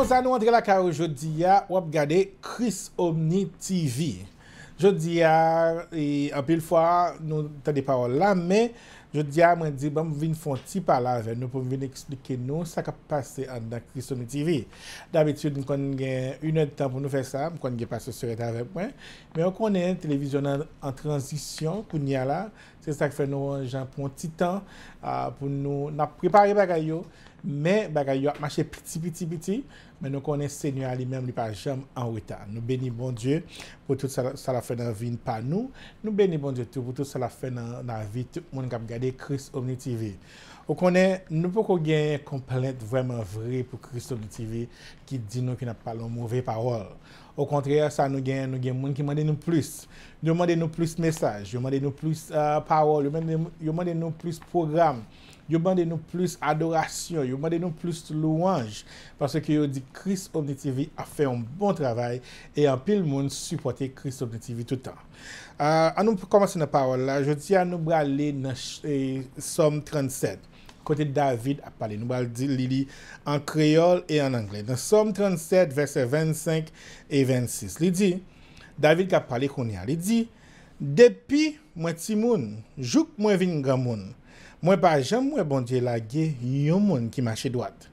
Sousan nou antre la ka ou jodi ya, wap gade Chris Omni TV. Jodi ya, e, apil fwa nou tade parol la me, jodi ya mwen di, bam vin fon ti pala ve, nou pou vin eksplike nou sa ka pase an da Chris Omni TV. Dabitude m kon gen yon etan pou nou fe sa, m kon gen pase sou etan ve mwen, me yo konen televizyonan an transisyon koun ya la, se sa ke fe nou jan pon ti tan pou nou nap prepare bagay yo, mais il a marché petit, petit, petit, mais nous connaissons le Seigneur lui-même, il pas jamais en retard. Nous bénissons Dieu pour tout ce que a fait dans la vie, pas nous, nous bénissons Dieu pour tout ce que a fait dans la vie, tout le monde qui a regardé Christ TV, Nous connaissons, nous pouvons avoir des vraiment vraies pour Christ TV qui nous disent qu'il n'a pas de mauvaises paroles. Au contraire, ça nous avons des gens qui nous demandent plus. nous demandent plus de messages, nous demandons plus de euh, paroles, nous demandons plus de programmes. yo bande nou plus adorasyon, yo bande nou plus louange, parce ki yo di Christ Omni TV a fe yon bon travay, e a pil moun suporti Christ Omni TV toutan. A euh, nou komanse nan parol la, yo ti a nou brale nan Somme 37, kote David a pale, nou brale li li an kreol e an angle. Nan Somme 37, verse 25 e 26, li di, David ka pale konya, li di, Depi mwen ti moun, jouk mwen vin nga moun, Mwen pa jom mwen bondye la ge yon mwen ki mache doat.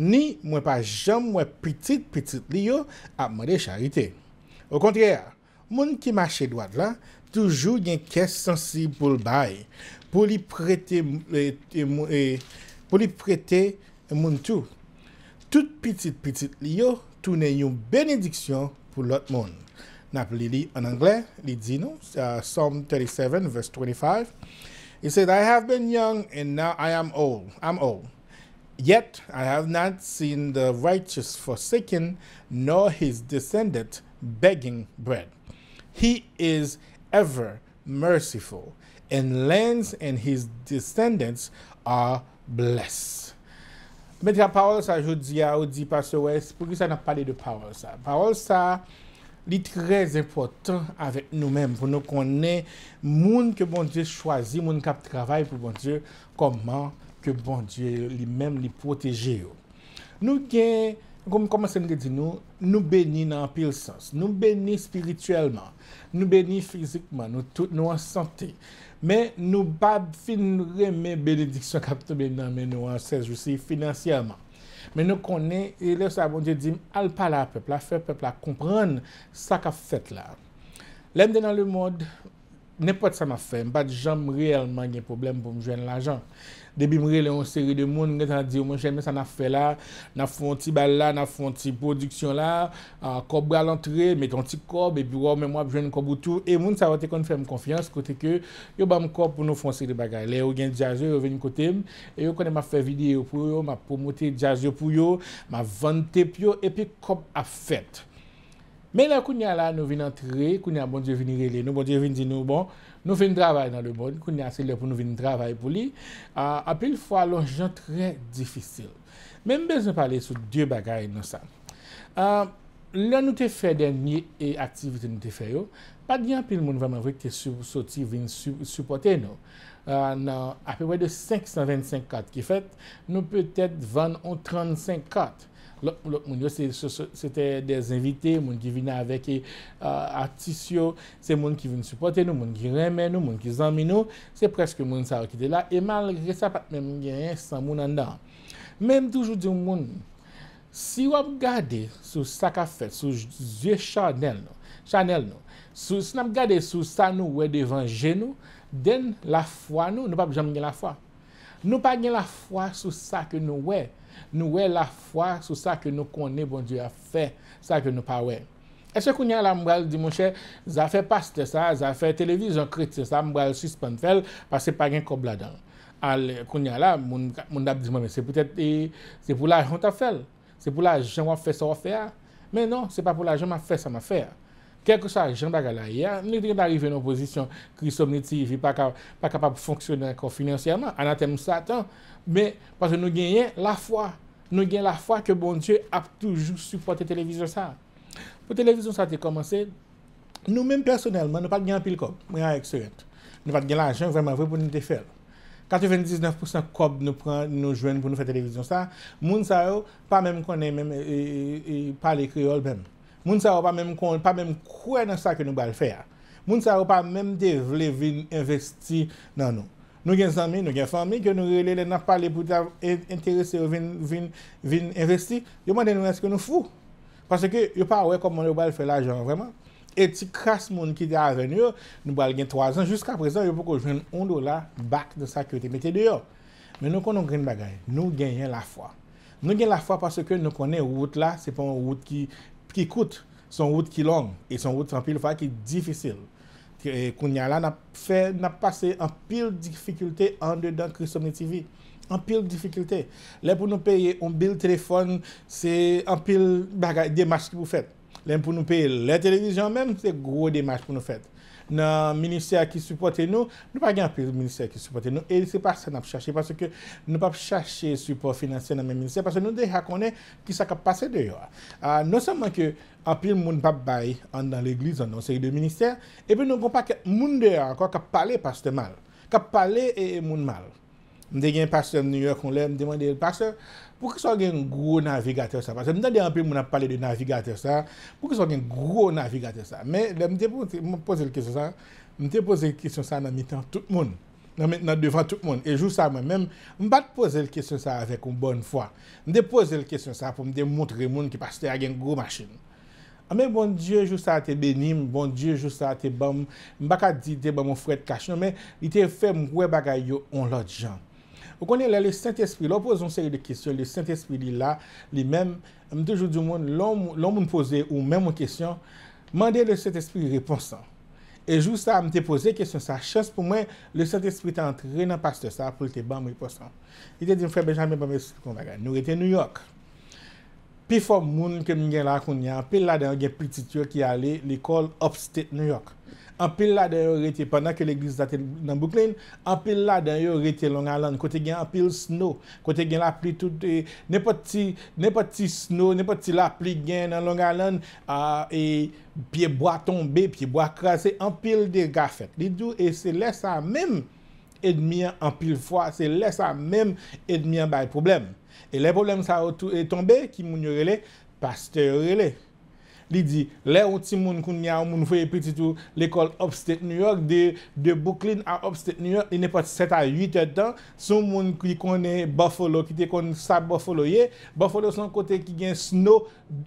Ni mwen pa jom mwen pitit-pitit li yo ap mwen de charite. Ou kontrera, mwen ki mache doat la toujou yon kes sensibol bay pou li prete e, e, e, mwen tou. Tout pitit-pitit li yo tou ne yon benediksyon pou lot mwen. Nap li li an angle li di nou? Uh, Psalm 37 verse 25. He said, I have been young and now I am old. I'm old. Yet I have not seen the righteous forsaken, nor his descendant begging bread. He is ever merciful, and lands and his descendants are blessed. Mwen te la sa joudi a ou di pa se wè, pou ki sa nan pale de parol sa. Parol sa, Li trez impotant avek nou menm pou nou konen moun ke bon Diyo chwazi, moun kap travay pou bon Diyo, koman ke bon Diyo li menm li proteje yo. Nou gen, koman se nge di nou, nou beni nan pil sens. Nou beni spirituelman, nou beni fizikman, nou an sante. Men nou bab fin reme benediksyon kapte men nan men nou an sejousi finansyelman. men nou konen, le sa bon diye di, al pala a pepl, a fe pepl, a kompran sa ka fet la. Lem denan le mod, nepot sa ma fe, mbat jam realman gen problem pou mjwen l'ajan. Debi mre le on seri de moun, gen sa di ou mwen chelme sa na fe la, na fwonti bal la, na fwonti prodiksyon la, kob gwa lantre, meton ti kob, epi waw men wap jwen kob woutou, e moun sa vante kon fèm konfians kote ke yo ba mkop pou nou fwont seri de bagay. Le yo gen jazyo, yo ven yon kote, e yo konen ma fe videyo pou yo, ma pwomote jazyo pou yo, ma vante pyo, epi kob ap fèt. Men la koun ya la nou ven antre, koun ya bon diyo veni rele, nou bon diyo ven di nou bon, Nou veni dravay nan le moun, kou ni ase lè pou nou veni dravay pou li, apil fwa lon jan trè difisil. Men bezon pale sou dè bagay nou sa. Lan nou te fè den nye e aktivite nou te fè yo, pa diyan apil moun vaman vwèk te soti veni supporte nou. Nan apil wè de 525 kat ki fèt, nou pwè tèt van an 35 kat. Lop, lop, moun yo, se euh, te non, non, de zinvite, moun ki vina aveke atisyo, se moun ki vini supporte nou, moun ki reme nou, moun ki zanmi nou, se preske moun sa wakite la. E malre sa pat men moun genye san moun an dan. Menm toujou di moun, si wap gade sou sa ka fet, sou zye chanel nou, chanel nou, sou snap gade sou sa nou we devanje nou, den la fwa nou, nou pa bjame gen la fwa. Nou pa gen la fwa sou sa ke nou we devanje. Nou wè la fwa sou sa ke nou konè bon Diyo a fè, sa ke nou pa wè. Ese koun ya la mbèl di mon chè, zafè pas te sa, zafè televizyon krit se sa, mbèl si spen fèl, pa se pa gen kob la dan. Al koun ya la, moun dap di mwen, se pwetet e, se pou la ajon ta fèl, se pou la ajon wè fè sa wè fè a, men non, se pa pou la ajon wè fè sa wè fè a. Kèkou sa, jen baga la ya, nou dren d'arive nou pozisyon kri somniti vi pa kapab fonksyon nan kon finansyaman, an a tem msa tan, mwen, pwase nou genyen la fwa, nou genyen la fwa ke bon dje ap toujou supporte televizyon sa. Po televizyon sa te komanse, nou men personelman, nou pat genyen pil kob, mwen a ek siret. Nou pat genyen la jen vreman vwe pou nou te fel. 99% kob nou jwen pou nou fe televizyon sa, moun sa yo, pa menm konen menm e, e, e pale kriol benm. Moun sa ou pa mèm kon, pa mèm kouè nan sa ke nou bal fè ya. Moun sa ou pa mèm devle vin investi nan nou. Nou gen zanmi, nou gen fami, ke nou relele nan pa le boudav enterese vin investi, yo mwen denou an se ke nou fou. Pase ke yo pa wè kom moun yo bal fè la ajan vreman. Eti kras moun ki de a ven yo, nou bal gen 3 an, jusqu'a presan yo pou kon jwen 1 dola bak de sa kote metè de yo. Men nou kon nou gen bagay, nou gen yen la fwa. Nou gen la fwa pase ke nou konnen wout la, se pon wout ki... ki koute, son wout ki long, e son wout tranpil fwa ki difisil. Kounyala eh, na pase an pil difikulte an de dan Christophanie TV. An pil difikulte. Len pou nou peye, on bil telefon, se an pil bagay demas ki pou fet. Len pou nou peye, le televizyon men, se gro demas pou nou fet. nan minister ki supporte nou, nou pa gen apil minister ki supporte nou, e se pa san ap chache, paske nou pa ap chache support finanse nan men minister, paske nou de ha konen ki sa kap pase deyo. Non seman ke apil moun pap bay an dan l'eglize, an dan seki de minister, ebe nou kon pa ke moun deyo akwa kap pale paste mal, kap pale e moun mal. M de gen pastor New York, m demande el pastor, Poukè sou agen gwo navigatèr sa? Mwen an de an pi mwen an pale de navigatèr sa Poukè sou agen gwo navigatèr sa? Mwen te pose lè kèsyon sa Mwen te pose lè kèsyon sa nan mitan tout moun Nan devan tout moun Mwen bat pose lè kèsyon sa avèk Mwen te pose lè kèsyon sa Mwen te pose lè kèsyon sa pou mwen te montre moun Ki pas te agen gwo machin Amè ah, bon diè jou sa te benim Bon diè jou sa te bom Mwen baka di te bom ou fred kach Mwen te fè mwen gwe bagay yo On lot jan Ou konye lè le Saint-Esprit lò, pouzoun sèri de kèsyon, le Saint-Esprit li lè, li mèm, mtejou djou moun, lòm moun pose ou mèm mwen kèsyon, mandè le Saint-Esprit reponsan. E jous sa, mtej pose kèsyon sa, chans pou mwen, le Saint-Esprit an tre nan pas de sa pou lè te ban mwen reponsan. I te di mfè bejan mè mwen mwen sikon vaga, nou rete New York. Pi fò moun ke mwen gen lè akoun yan, pi lè den gen piti tiyo ki ale l'école Upstate New York. Anpil la den yo rete, pandan ke l'eglise date nan boukline, anpil la den yo rete longa lan, kote gen anpil snow, kote gen la pli toute, ne poti snow, ne poti la pli gen nan longa lan, piye bo a e, tombe, piye bo a krasi, anpil de gafet. Li djou e se lesa menm edmian anpil fwa, se lesa menm edmian bay problem. E le problem sa wotou e tombe, ki moun yo rele, paste yo rele. Li di, le ou ti moun koun nya ou moun fweye petitou l'ekol Upstate New York, de Brooklyn a Upstate New York, e ne pat 7 a 8 etan, sou moun ki kone Buffalo, ki te kone sa Buffalo ye, Buffalo son kote ki gen snow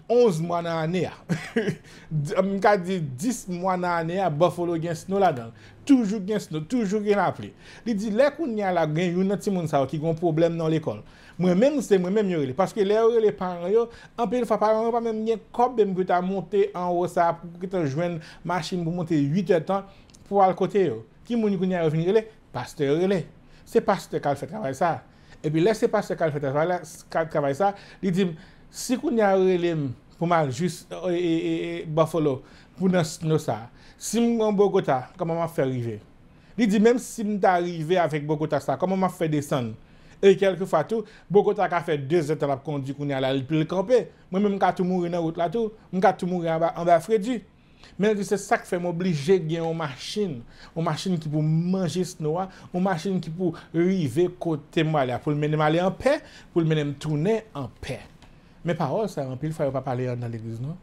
11 mwana aneya. Mika di 10 mwana aneya, Buffalo gen snow la dan. Toujou gen snow, toujou gen apri. Li di, le koun nya la gen yon ti moun sa wak ki gwen problem nan l'ekol. Mwen mwen sè mwen mwen yorele, parke le yorele pan yon, an pe yon fapar, an mwen mwen mwen yon kop be mwen pwè ta monte an wos sa, pwè te jwen masjin pou monte 8 etan, pou al kote yo. Kim mwen yon kounya revini yorele? Paste yorele. Se paste kal fè travay sa. E pi lè se paste kal fè travay la, kal travay sa, li di, si kounya yorele, pou mwen jist, e, e, e, e, Bofolo, pou nons nos sa, si mwen mwen Bogota, koman mwen fè rive. Li di, mwen m E kelkou fwa tou, boko ta ka fè dè zè talap kondi koun yal alipil kampè. Mwen mwen mwen katou moure nan wot la tou, mwen katou moure an ba fredji. Mwen an di se sak fè m'oblije gen ou machin, ou machin ki pou manjis noua, ou machin ki pou rive kote mwa la pou l menem ale an pe, pou l menem tounen an pe. Men parol sa rampil, fayou pa pale yon nan l'egliz noua.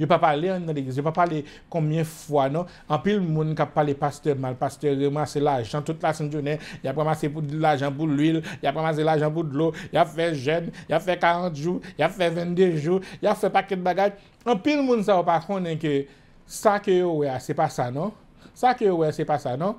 Yo pa pali an rik, yo pa pali koumyen fwa, non? An pil moun ka pali pasteurman, pasteurman se laj, chan tout la sanjounen, ya pramase pou di laj an pou l'il, ya pramase laj an pou d'lo, ya fe jen, ya fe karant jou, ya fe vende jou, ya fe paket bagaj, an pil moun sa wapakonnen ki, sa ke yo wea, se pa sa, non? Sa ke yo wea, se pa sa, non?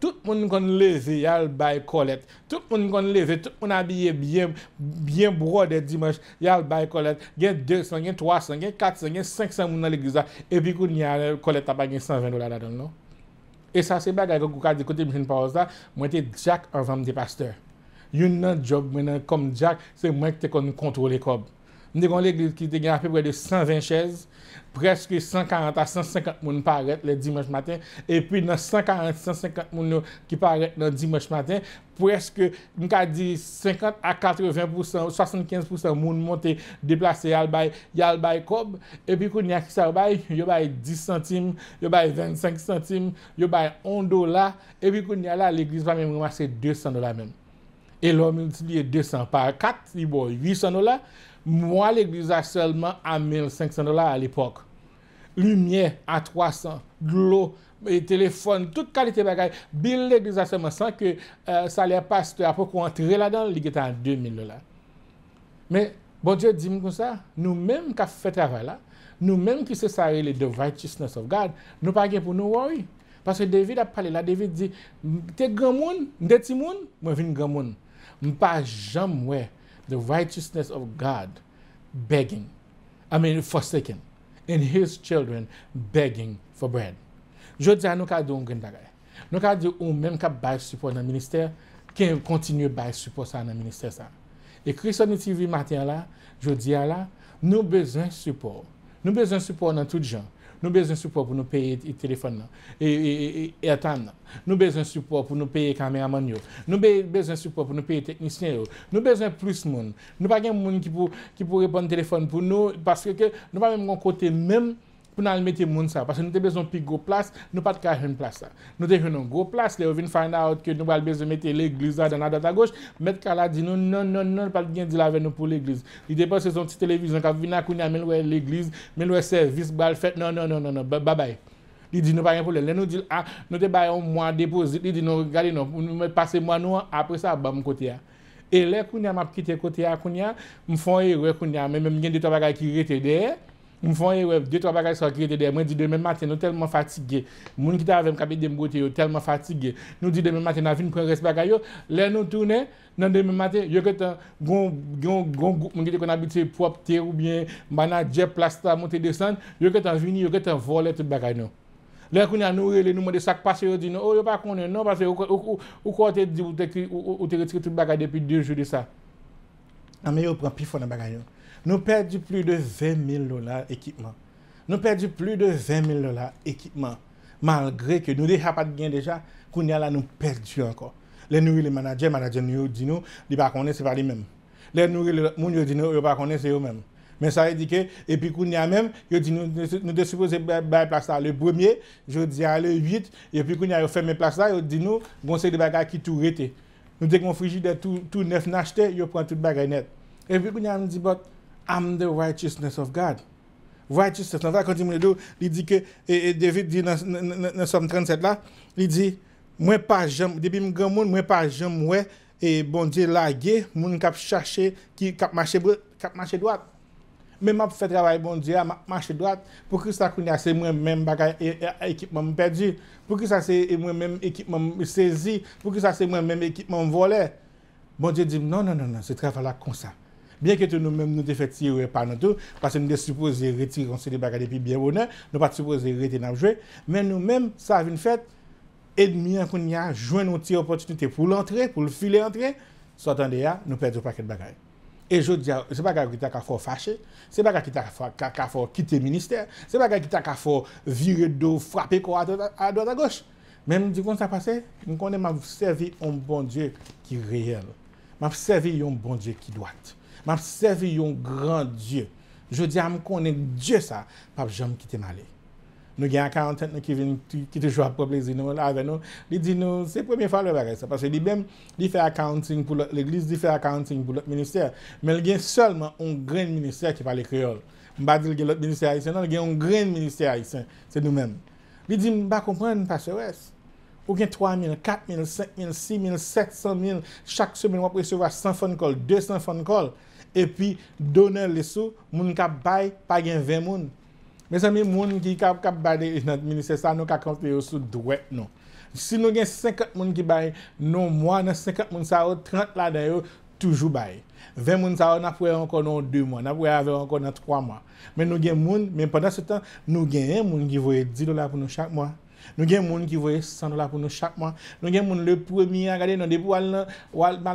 Tout moun kon leze yal bay kolet, tout moun kon leze, tout moun abye bien bro de dimanche, yal bay kolet, gen 200, gen 300, gen 400, gen 500 moun nan ligu za, epi kou nyare kolet apa gen 120 dola dadon nou. E sa se baga yon kou ka di kote mission pause da, mwen te Jack or zanm de pasteur. Yon nan job mwen nan kom Jack, se mwen te kon kontrole kob. Mne kon l'Eglise ki te gen apè bre de 120 chèze, preske 140 a 150 moun paret le dimanche matin, epi nan 140-150 moun ki paret le dimanche matin, preske, mka di 50 a 80%, 75% moun monte deplase yal bay, yal bay kob, epi kon yal kisar bay, yal bay 10 centime, yal bay 25 centime, yal bay 1 dola, epi kon yal la l'Eglise pa mè mwen mwase 200 dola mèm. El omilit liye 200 par 4, li bo 800 dola. Mwa l'egluza selman a 1500 dola al epok. Lumye a 300, glo, telefon, tout kalite bagay. Bil l'egluza selman san ke salya pas te apoko antre la dan, li geta a 2000 dola. Me, bon diyo di mi kon sa, nou menm ka fete avay la, nou menm ki se sarili de vaytisne sovgade, nou pagye pou nou woy. Paske David ap pale la, David di, te gwa moun, de ti moun, mwen vin gwa moun. Mpa jamwe the righteousness of God begging. I mean forsaken. And his children begging for bread. Jodi a nou ka do yon gen daga e. Nou ka do yon menm ka bay support nan minister. Ken yon kontinye bay support sa nan minister sa. E Christ on the TV matin a la, jodi a la, nou bezen support. Nou bezen support nan tout jen. Nou bezan support pou nou peye telefon nan. E, e, e, e atan nan. Nou bezan support pou nou peye kameraman yo. Nou bezan support pou nou peye teknisyen yo. Nou bezan plus moun. Nou pa gen moun ki pou repon telefon pou nou. Paske ke nou pa men mwen kote menm. pou nan al metye moun sa. Pase nou te bezon pi gwo plas, nou pat ka yon plas sa. Nou te yon yon gwo plas le, ou vin fanda out ke nou wale bezon metye l'eglizan dan la dat a goch, met ka la di nou, non, non, non, pat gen di lave nou pou l'egliz. Li de pa se son ti televizyon, ka vina koun ya, men wè l'egliz, men wè servis, bal fet, non, non, non, non, ba bay. Li di nou pa gen pou le, le nou di l'a, nou te bay yon mwan depozit, li di nou gade yon, mwen pase mwan nou, apre sa, bam kote ya. E le koun ya map kite kote ya Mwen di demè matè nou telman fatigè, mwen ki ta avèm kapè di mbote yo telman fatigè, nou di demè matè nan vin pou an res bagay yo, lè nou toune nan demè matè, yo ket an gon goup mwen ki te kon an biti e pop, te ou bien, manan je plasta, monte desan, yo ket an vini, yo ket an vole tout bagay yo. Lè koun an nou rele, nou mwen de sak pase yo, di nou, ou yo pa kone, nou pase yo, ou kwa ou te retike tout bagay depi 2 joudi sa. Ame yo pou an pi fò nan bagay yo. Nous perdu plus de 20 000 dollars équipement. Nous perdu plus de 20 000 dollars équipement. Malgré que nous déjà pas de déjà, Kounia nous nous perdu encore. Les nourris, les managers, les managers nous disent nous, ils ne connaissent pas les mêmes. Les nourris, les gens disent nous, ils ne connaissent pas eux-mêmes. Mais ça veut dire que, et puis qu'on y même, ils disent nous, nous devons supposer place là. Le premier, je dis à le 8, et puis qu'on y a fermé place là, ils dit nous, bon, c'est des bagages qui tout rété. Nous, que qu'on frigidaire tout, tout neuf n'acheté, ils prennent tout bagage net. Et puis qu'on nous dit, I'm the righteousness of God. Righteousness of God. Kon di moun edo, li di ke, e, e, David di nan som 37 la, li di, mwen pa jom, debi mwen gen moun, mwen pa jom mwen, e bon diye lage, mwen kap chache, ki kap mache dwa. Men map fè trawaye bon diye, ap mache dwa, pou ki sa kouni ase mwen mwen bagay ekipman mwen pedi, pou ki sa se mwen e, mwen ekipman mwen sezi, pou ki sa se mwen mwen ekipman mwen vole. Bon diye di, non, non, non, se travala konsa. Bien ki tou nou menm nou te fèti ou e pa nan tou, pasè nou de suppose re tiransi de bagay depi biye ou nan, nou pa te suppose re tiran apjwe, men nou menm sa avin fèt, et mien kon ya jwen nou ti opotitite pou l'antre, pou l'file antre, sa tan de ya, nou pèdou pa kèd bagay. E jò diya, se bagay ki ta ka fò fâche, se bagay ki ta ka fò kite ministè, se bagay ki ta ka fò vire dò, frapè kò a doat a goch. Menm di kon sa pase, nou kon de ma vsevi yon bon djè ki reyel, ma vsevi yon bon djè ki doat, M ap sevi yon gran Diyo. Jodi am konen Diyo sa, pap jom kiti male. Nou gen akantent nou ki vin, ki te jwa pop lezi nou la ven nou, li di nou, se premi fwa le vare sa, parce li bem, li fe akantin pou l'eglis, li fe akantin pou l'ot minister, men li gen solman on gren minister ki pale kriol. M ba di li gen l'ot minister aysen nan, li gen on gren minister aysen, se nou men. Li di, m ba kompren, pa se wes, ou gen 3 mil, 4 mil, 5 mil, 6 mil, 700 mil, chak 100 mil wapre sewa, 100 fon kol, 200 fon kol, Epi, donen leso, moun kap bay, pa gen 20 moun. Mwen sa mwen moun ki kap bade yon minister sa, nou ka konti yo sou dwet nou. Si nou gen 50 moun ki bay, nou mwa nan 50 moun sa yo, 30 la dayo, toujou bay. 20 moun sa yo, na pouye ankon nou 2 mwa, na pouye ankon nou 3 mwa. Men nou gen moun, men pandan se tan, nou gen 1 moun ki vwe 10 dola pou nou chak mwa. Nou gen moun ki vwe 100 dola pou nou chakman. Nou gen moun le premia. Gade nan depou wale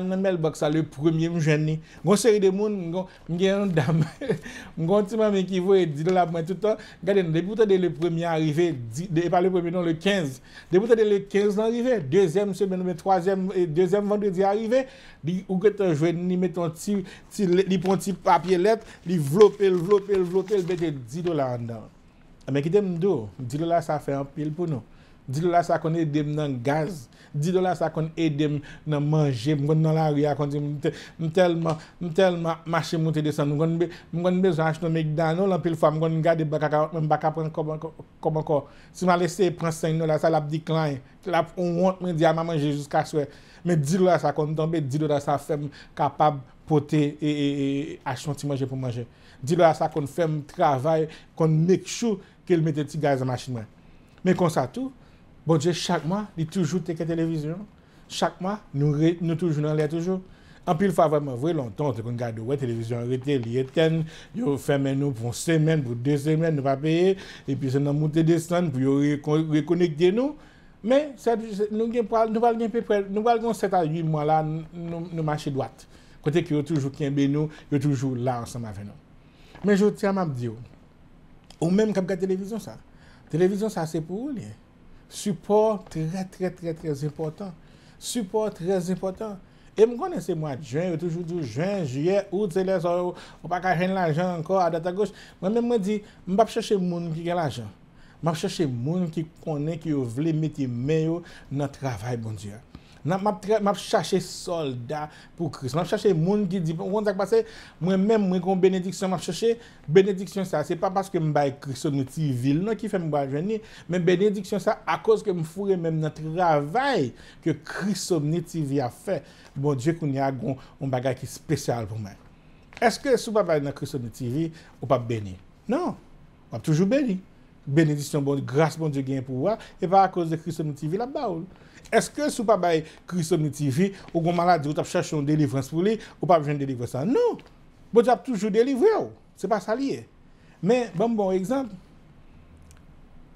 nan mel boksa le premie mwen jwenni. Gon seri de moun, mwen gen yon dam. Mwen gon ti mame ki vwe 10 dola pou mwen toutan. Gade nan depou te de le premia arrive. E pa le premie nan le 15. Depou te de le 15 nan arrive. Dezem semen, dezem vendredi arrive. Di ou geto jwenni meton ti, li pon ti papye let. Li vlopel, vlopel, vlopel, bete 10 dola an dan. Ah, a me ki dem do, di do la sa fe an pil pou nou. Di do la sa kon e dem nan gaz. Di do la sa kon e dem nan manje. Mwen nan la ria kon di mwen tel man, mwen tel man, mwen tel man mwache mwote de san. Mwen mwen bezan anj nan mek dan nou la pil fwa. Mwen mwen gade baka, mwen baka pren koban koban koban. Si mwen lese prensen nou la sa, la p di klay. La pou mwen di a man manje jous ka swet. Me di do la sa kon, mwen ton be, di do la sa fem kapab poté e a chwanti manje pou manje. Di do la sa kon fem travay, kon mek chou, ke l mette ti gaz an machin mwen. Men konsa tou, bon dje chak mwa li toujou teke televizyon, chak mwa nou toujou nan lè toujou. An pi l fwa avat mwen vwe lontan, te kon gade wè televizyon rete, li eten, yo fè men nou pou semen, pou de semen nou pa peye, epi se nan mwote de ston, pou yo rekonik den nou, men nou val gen pe prel, nou val gen set a yu mwa la, nou machi dwat. Kote ki yo toujou kenbe nou, yo toujou la ansan ma ven nou. Men jou tiam ap diyo, Ou men m kape ka televizyon sa. Televizyon sa se pou ou li. Support tre, tre, tre, tre important. Support tre important. E m konen se mwa jwen, ou toujou, jwen, jyen, ou tse les, ou pa ka jen la jen anko, a data goch. Men men mwen di, m bap cheche moun ki ke la jen. M bap cheche moun ki konen ki ou vle meti meyo nan travay bon diya. M ap chache soldat pou kris. M ap chache moun ki dipe. Mwen tak pase, mwen men mwen kon benediksyon m ap chache, benediksyon sa. Se pa paske m baye krisomne ti vil nan ki fe m wajeni, men benediksyon sa a koske m fure men nan travay ke krisomne ti vil a fe, bon dje kouni agon m bagay ki spesyal pou men. Eske sou pa baye nan krisomne ti vil ou pa beni? Nan, wap toujou beni. Benedisyon bon, grase bon diyo gen pouwa, e pa a koz de Christophanie TV la ba ou. Eske sou pa bay Christophanie TV, ou goun malade, ou tap chache yon delivrans pou li, ou pa vjen delivrans sa. Nou, bo diyo ap toujou delivre ou, se pa sa liye. Men, bon bon, ekzamp,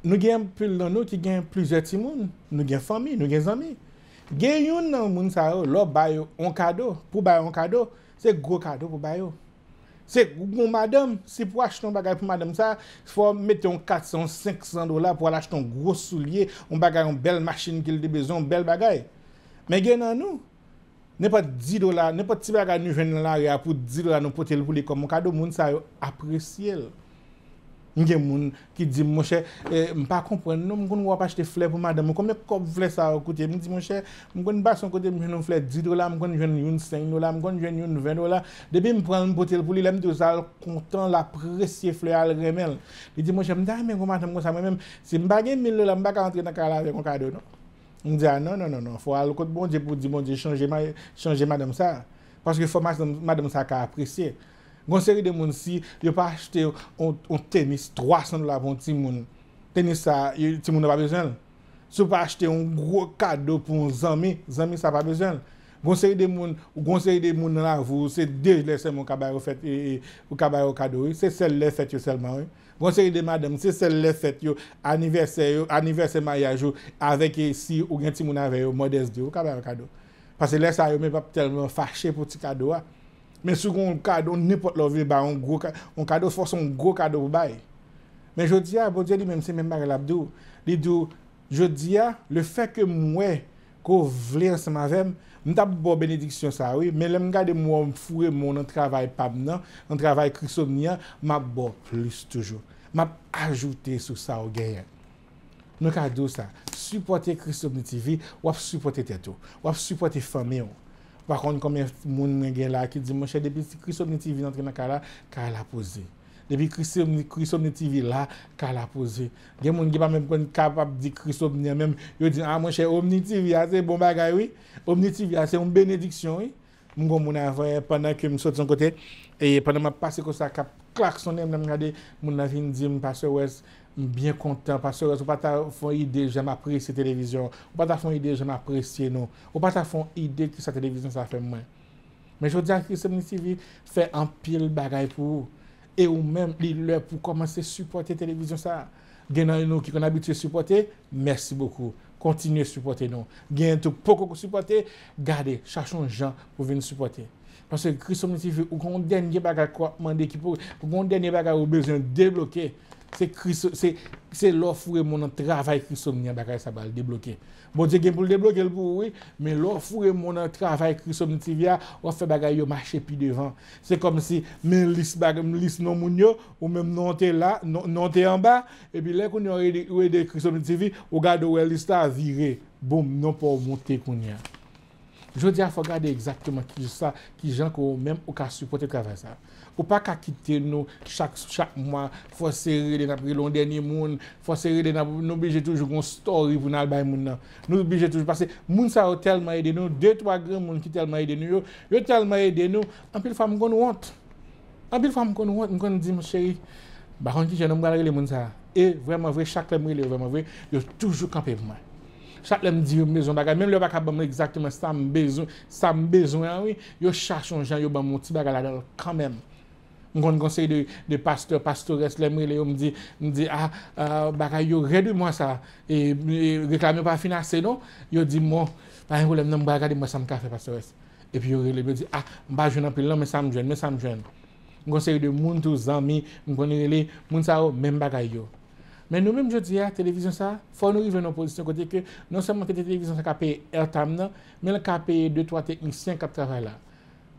nou gen pil dan nou ki gen plizye timoun, nou gen fami, nou gen zami. Gen yon nan moun sa ou, oh, lò bayo an kado, pou bayo an kado, se gro kado pou bayo. Se bon, pou ashton bagay pou madam sa, se pou mette yon 400, 500 dola pou al ashton gros souliye, yon bagay yon bel machine ki li de bezon, bel bagay. Men gen nan nou? Nen pa ti bagay nou ven lan rea pou 10 dola nou potel pou li komon, kado moun sa apresye lè. Mwen gen moun ki di mwen chè, eh, mwen pa kompren nou, mwen kon wap achete flè pou madame, mwen kon mwen kop flè sa akoute, mwen di mwen chè, mwen kon bas an kote mwen chè nou flè 10 dola, mwen kon chè nou yon 5 dola, mwen kon chè nou yon 20 dola. Debe mwen pren mwen pote l pou li lèm tou sa, lèm kontan la presye flè al remel. Li di mwen chè, mwen di mwen kompren nou, mwen kon sa mwen mèm, si mwen bagye 1000 dola, mwen baka antre nan kare la vè kon kade nou. Mwen di an, ah, non, non, non, non, fwa al kote bondye pou di bondye chanje madame sa, paske fwa madame Gon seri de moun si yo pa achete yon tenis 300 dolar pou yon ti moun. Tenis sa, yon ti moun nan pa bezen. Si yo pa achete yon gro kado pou yon zami, zami sa pa bezen. Gon seri de moun, ou gon seri de moun nan avou, se dej lese moun kabaye e, yon kado, se sel lese yon selman yon. Gon seri de madame, se sel lese yon aniveser yon, aniveser mayaj yon, aveke si yon gen ti moun avey yon, modez diyo, kabaye yon kado. Pase lese a yon men pa telman fache pou ti kado a. Men sou kon kado, nipot lovi ba, an kado fos an gwo kado pou bay. Men jodi ya, bon diya di men se men baga labdou, di dou, jodi ya, le fe ke mwen kou vler se mavem, mwen tap bo benediksyon sa we, men lem gade mwen fure moun an travay pab nan, an travay krisom nyan, mwen bo plis toujou. Mwen ap ajoute sou sa ou genyen. Mwen kado sa, suporte krisom nyan ti vi, wap suporte tetou, wap suporte fame yo. Pa kon kon moun gen la ki di monshe depi si Chris Omni TV nan trena ka la, ka la poze. Depi Chris Omni TV la, ka la poze. Gen moun gen pa mèm kon kapap di Chris Omni a mèm yo di a monshe Omni TV a se bon bagay wè. Omni TV a se moun benediksyon wè. Moun kon moun a vè pwana ke m sote son kote. E pwana m a pase kon sa kap klak son e m nan m gade moun la fin di m pase wè. Mbyen kontan, pasorez, ou pa ta fon ide, jè m'apresye televizyon, ou pa ta fon ide, jè m'apresye nou, ou pa ta fon ide ki sa televizyon sa fè mwen. Men jò diyan, Chris Omni TV fè anpil bagay pou, e ou mèm li lè pou komanse supporte televizyon sa. Genan nou ki kon abitye supporte, mersi boku, kontinye supporte nou. Genan tou pokoko supporte, gade, chachon jan pou veni supporte. Pasè Chris Omni TV ou kon denye bagay kwa mande ki pou, ou kon denye bagay ou bezyon deblokè, Se lor fure moun an travay krisom nye bagay sa bal, debloke. Bon, di gen pou l debloke l kou, oui, men lor fure moun an travay krisom nye tivya, wafen bagay yo mache pi devan. Se kom si men lis bagay m lis nan moun yo, ou men m nante la, nante non, yon ba, epi lè koun yon re de krisom nye tivya, ou gade wè lis ta vire, boum, nan pou mante koun yon. Jodi a fwagade ekzaktman ki jan kou, menm ou ka supporte travay sa. Fwa pa kakite nou chak mwa fwase re den apri londe ni moun, fwase re den apri, nou bije toujou kon story pou nan albay moun nan. Nou bije toujou pase, moun sa yo tel maye den nou, dey twa gre moun ki tel maye den nou yo, yo tel maye den nou, anpil fam kon wot. Anpil fam kon wot, mkon di mwen cheri, bakon ki jen mwen galare le moun sa, e, vwema vwe, chak lem vwe le vwema vwe, yo toujou kapev man. Chak lem di yo mbezon bagay, menm le wakaban mwen exaktemen sa mbezon, sa mbezon anwi, yo chachon jan yo ban mwoti bagay la del kamem. Mwen konn konseri de pastor, pastores, lèm rile yo mdi, mdi, a, bagay yo, rèdou mwa sa, e reklamyo pa finanse non, yo di, mwen, parèm ou lèm nan mbagade, mwen sa mkafe pastores. E pi yo rile, mwen di, a, ah, mba jounan pilon, mwen sa mjwen, mwen sa mjwen. Mwen konseri de moun tou zami, mwen konn rile, moun sa ou, mwen bagay yo. Men nou mwen mdi yo di, a, televizyon sa, fon nou rive nan pozisyon kote ke, nan seman ki televizyon sa kapeye el tam nan, men la kapeye 2-3 teknisyen kap travay la.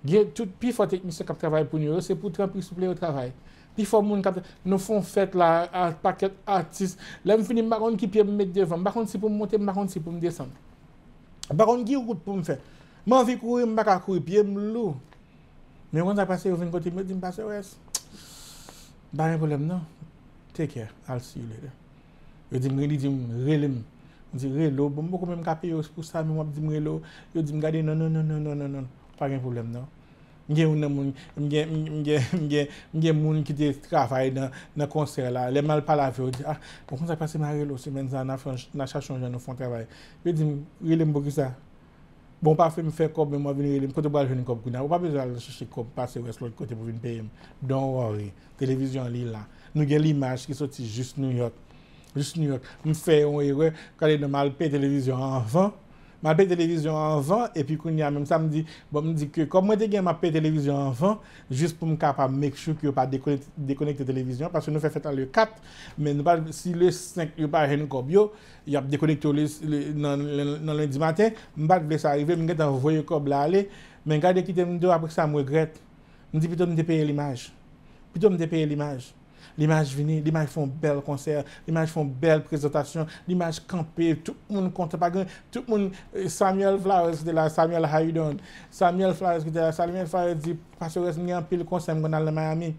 Gye, tout pi fote ek mi se kap travay pou nyo, se pou trampli souple yo travay. Pi fote moun kap travay, nou fon fet la paket artist. Le m finim bakon ki pye m med devan, bakon si pou m monte, bakon si pou m desem. Bakon ki yon kout pou m fet. Man vi kouye m baka kouye, pye m lou. Me yon sa pase yon ven kote, me di m pase wes. Ba yon polem nan? Take care, al si yon le de. Yo di m re li, di m re lim. Di re lou, bon, pou m mou kome m kapi yo, spousa mi m wap di m re lou. Yo di m gade non, non, non, non, non, non. Pa gen problem nan. M gen moun kite travay nan konser la. Le mal pal avyo. M kon sa pase m a relo se men zan nan chachon jan nou fon travay. Ve di m, relem boku sa. Bon pa fe m fe kob me mwa veni relem. Kote bo al jeni kob kou nan. Ou pa bezo al chache kob. Pase wè slot kote pou veni peyem. Don wore. Televizyon li la. Nou gen l'imaj ki soti just New York. Just New York. M fe wè wè. Kale nan mal pey televizyon anvan. Mwen apel televizyon an van, epi koun ya menm sa mwen di, bon mwen di ke kom mwen te gen mwen apel televizyon an van, jist pou mwen kap a mek chou ki yo pa dekonek de televizyon, pasou nou fe fetan le 4, men mwen pat si le 5 yo pa ren koubyo, yo ap dekonek tou le nan lè di maten, mwen pat blè sa arive, mwen gèt an voye kou blè ale, men gèt de kite mwen do apèk sa mwen gèt, mwen di pitou mwen te peye l'imaj, pitou mwen te peye l'imaj. Li maj vini, li maj fon bel konser, li maj fon bel prezotasyon, li maj kampe, tout moun konta pa gen, tout moun, euh, Samuel Flowers, Samuel Hayudon, Samuel Flowers, Samuel Flowers, di pas yo res ni gen pil konser mwen al la Miami,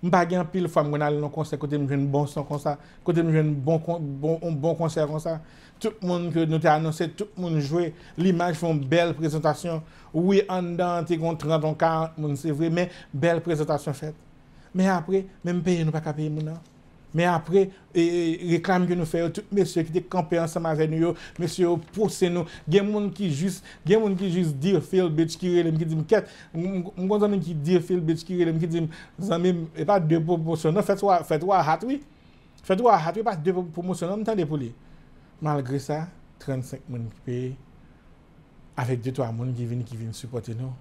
mwen pa gen pil fwa mwen al la konser kote mwen jen bon son konser, kote mwen jen bon konser bon, bon konser, tout moun nou te anonsen, tout moun jwe, li maj fon bel prezotasyon, wye an dan, ti konta randon ka, mwen se vre, men bel prezotasyon fwete. Mè apre, mè mpeye nou pa kapeye moun an. Mè apre, reklam ki nou fè yo, tout mèsyo ki te kampè an sa ma zè nou yo, mèsyo pou sè nou, gen moun ki jys, gen moun ki jys dir fèl beti ki re lèm ki dim ket, mwen kon zan mè ki dir fèl beti ki re lèm ki dim, zan mè, e pa dè pou mousyon an, fèt wò a hat wè, fèt wò a hat wè, pa dè pou mousyon an, mè tan dè pou lè. Malgré sa, 35 moun ki pè, avèk 2-3 moun ki vin, ki vin supporte nou.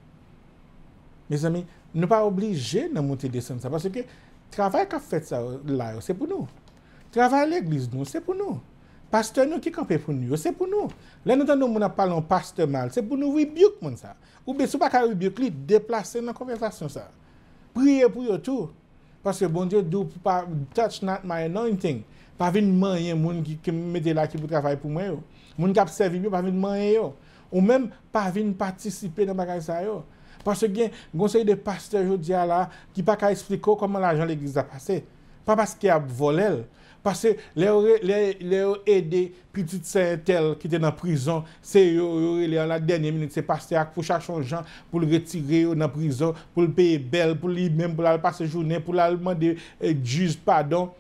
Mez ami, nou pa oblije nan moun te desen sa. Paske travay kap fet sa la yo, se pou nou. Travay l'egliz nou, se pou nou. Pastè nou ki kampe pou nou, se pou nou. Lè nou tan nou moun apal an pastè mal, se pou nou wibiouk moun sa. Ou besou pa ka wibiouk li, deplase nan konversasyon sa. Priye pou yo tou. Paske bon diyo tou pa touch not my anointing. Pa vin manye moun ki me de la ki pou travay pou mwen yo. Moun kap servi moun, pa vin manye yo. Ou men pa vin patisipe nan bagay sa yo. Pase gen gonsey de paste jodi ala ki pa ka espliko koman la jan l'eglise a pase. Pa paske a volel. Pase le ou ede piti tsen tel ki te nan prizon. Se yo yo re le an la denye minute se paste ak pou chak chon jan pou le retire yo nan prizon. Pou le peye bel, pou li men pou la passe jounen, pou la lman de euh, juz padon.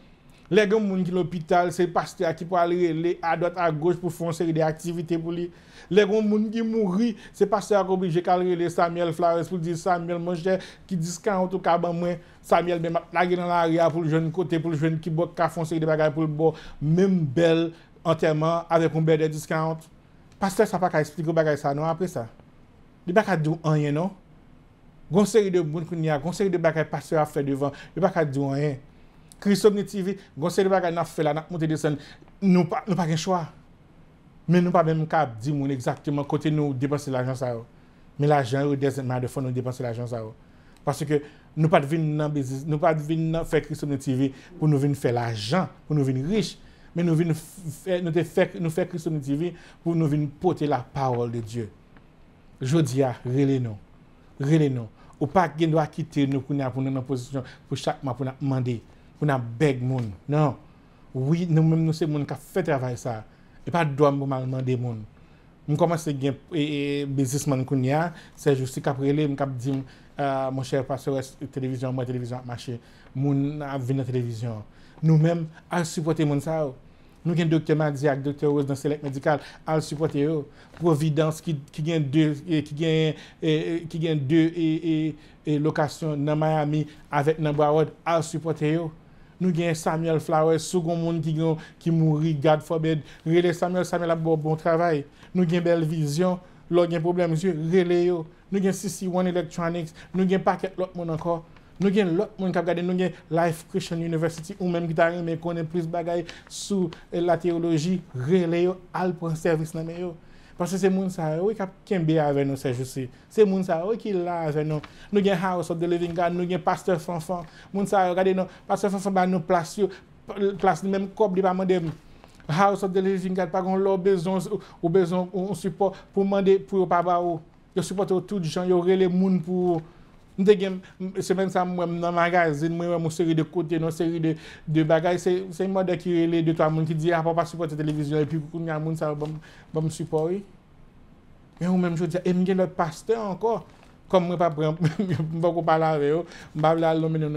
Le gen moun ki l'opital, se pasteur a ki pou alrele a doit a goj pou fon seri de aktivite pou li. Le gen moun ki mouri, se pasteur a kobrije kalrele Samuel Flores pou di Samuel Monsher ki diskante ou kaban mwen. Samuel mwen ma plage nan la ria pou l'joun kote, pou l'joun ki bote ka fon seri de bagay pou l'bo. Mem bel enterman avèk ou bel de diskante. Pasteur sa pa ka esplikou bagay sa nou apre sa. Di bagay dou anye nou. Gon seri de bon kounia, gon seri de bagay pasteur a fe devan, di bagay dou anye. Christopne TV, gonseri bagay nan fwe la nan mwote de san, nou pa gen chwa. Men nou pa men mkab di moun ekzaktiman kote nou depanse l'ajans a yo. Men l'ajans yo dezen ma de fon nou depanse l'ajans a yo. Pase ke nou pa dvin nan bezis, nou pa dvin nan fwe Christopne TV pou nou vin fwe l'ajans, pou nou vin rich. Men nou vin fwe Christopne TV pou nou vin pote la pawol de Diyo. Jodi a, rele non. Rele non. Ou pa gen dwa kite nou pou nan posisyon pou chakman pou nan mandi. Moun ap beg moun, nan. Oui, nou mèm nou se moun kap fe travay sa. E pa dwa mouman mande moun. Mou koman se gen e, e, bezis man koun ya, se jousi kap rele, mou kap di, ah, mou chèv pasorese televizyon, mou televizyon ap mache, moun ap vina televizyon. Nou mèm, al suporte moun sa ou. Nou gen doktema di ak doktere ouz nan selek medikal, al suporte ou. Providence ki gen de, ki gen, e, ki gen de lokasyon nan Miami, avèk nan Boarod, al suporte ou. Nou gen Samuel Flowers, sou goun moun ki mouri, God forbid. Nou gen Samuel, Samuel ap bon, bon travay. Nou gen Belle Vision, lò gen problemzyon, rele yo. Nou gen CC1 Electronics, nou gen paket lòt moun anko. Nou gen lòt moun kap gade, nou gen Life Christian University, ou men Guitari, men konen plis bagay sou la teoloji, rele yo, alpon servis nan me yo. Pasè se moun sa, wè kap kèm bè avè nou se jousi. Se moun sa, wè ki la zè nou. Nou gen House of the Living God, nou gen Pastor François. Moun sa, wè gade nou, Pastor François bè nou plas yon, plas di menm kop di pa mwen de House of the Living God, pa kon lò bezon ou bezon ou on support pou mwen de pou yon papa ou. Yon support ou tout di chan, yon rele moun pou yon. Nte gen, semen sa mwen nan magazin, mwen mwen mwen seri de kote, nan seri de bagay, se yon moda ki rele de to a moun ki di, a ah, pa pa supporte televizyon, e pi kou mwen moun sa voun boun supporte. Men yon menm chou di, e eh, mwen gen lout paste anko, kom mwen pa pranp, mwen fokou pala veyo, mwen bav la loun men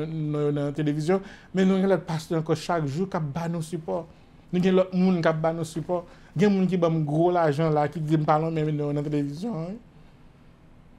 yon televizyon, men yon gen lout paste anko, chak jou kap ba nou supporte. Nwen gen lout moun kap ba nou supporte, gen moun ki boun gro la joun la ki gen palon men men yon televizyon, e.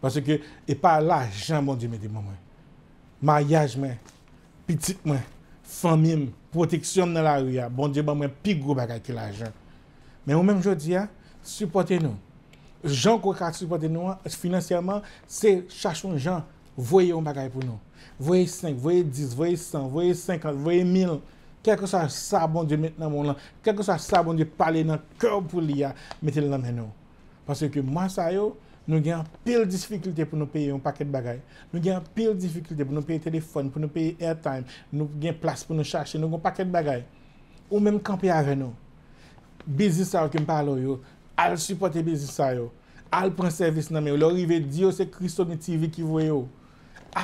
Paske e pa la jen ah. bon di me di bon mwen. Mayaj mwen, pitik mwen, famim, proteksyon nan la ou ya, bon di bon mwen pi gwo bagay ki la jen. Men mwen mwen jodi ya, supporte nou. Jan kwa kwa supporte nou, financiyaman, se chachon jan, voye yon bagay pou nou. Voye 5, voye 10, voye 100, voye 50, voye 1000. Kèkè sa sa bon di met nan moun lan. Kèkè sa sa bon di pale nan kòp pou li ya, metel nan mwen nou. Paske mwen sa yo, Nou gen an pil difiklite pou nou peye yon paket bagay. Nou gen an pil difiklite pou nou peye telefon, pou nou peye airtime. Nou gen plas pou nou chache, nou kon paket bagay. Ou menm kampi ave nou. Bizi sa yo kem palo yo, al supporte bizi sa yo. Al pren servis nan men yo, lor ive diyo se kristol ni TV ki vwe yo.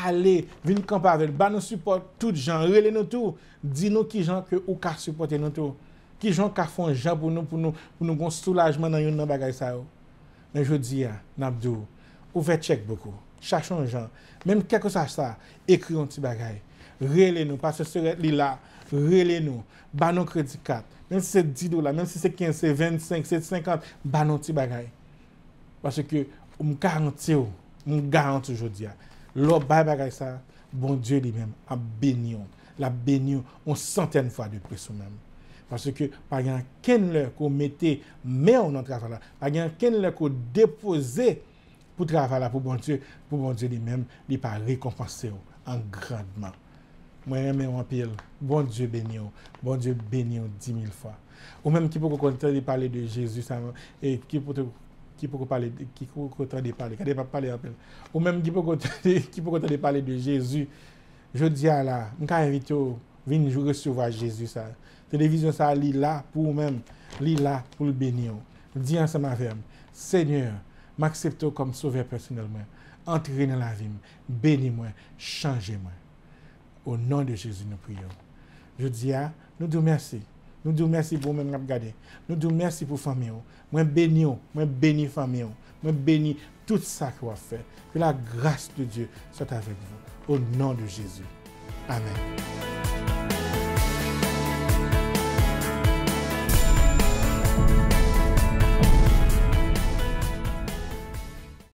Ale, vin kampi ave, ba nou supporte tout jan, rele nou tou. Di nou ki jan ke ou ka supporte nou tou. Ki jan ka fon jan pou nou kon soulajman nan yon nan bagay sa yo. Men jodi ya, nabdou, ouve tchek beko. Chachon jan, menm keko saj sa, ekri yon ti bagay. Rele nou, pas se sere li la, rele nou, banon kredi kat. Menm se se didou la, menm se se ken se 25, se se 50, banon ti bagay. Pase ke, m garanti yo, m garanti jodi ya. Lò bagay bagay sa, bon diyo li menm, a beni yon. La beni yon, on santen fwa de preso menm. Parce que par y a qu'un qu'on mettait mais on en travail là. par y a qu'un qu'on déposait pour travail là pour bon Dieu, pour bon Dieu lui-même, il pas récompensé en grandement. Moi aime en pile. Bon Dieu béni Bon Dieu béni dix mille fois. Ou même qui peut content de parler de Jésus ça, et qui peut qui peut parler qui peut contre de parler, qui pas parler appel. Ou même qui peut content qui peut content de parler de Jésus. Je dis à la, m'ka invite vous recevoir Jésus la Télévision ça, lit là pour vous-même, lit là pour le bénir. Dis ensemble avec femme Seigneur, m'accepte comme sauveur personnellement. Entrez dans la vie, bénis-moi, changez-moi. Au nom de Jésus, nous prions. Je dis à, nous te merci. Nous disons merci pour vous même regarder. Nous disons merci pour la famille. Moi bénis, moi bénis famille. Moi bénis tout ça que vous fait. Que la grâce de Dieu soit avec vous. Au nom de Jésus. Amen.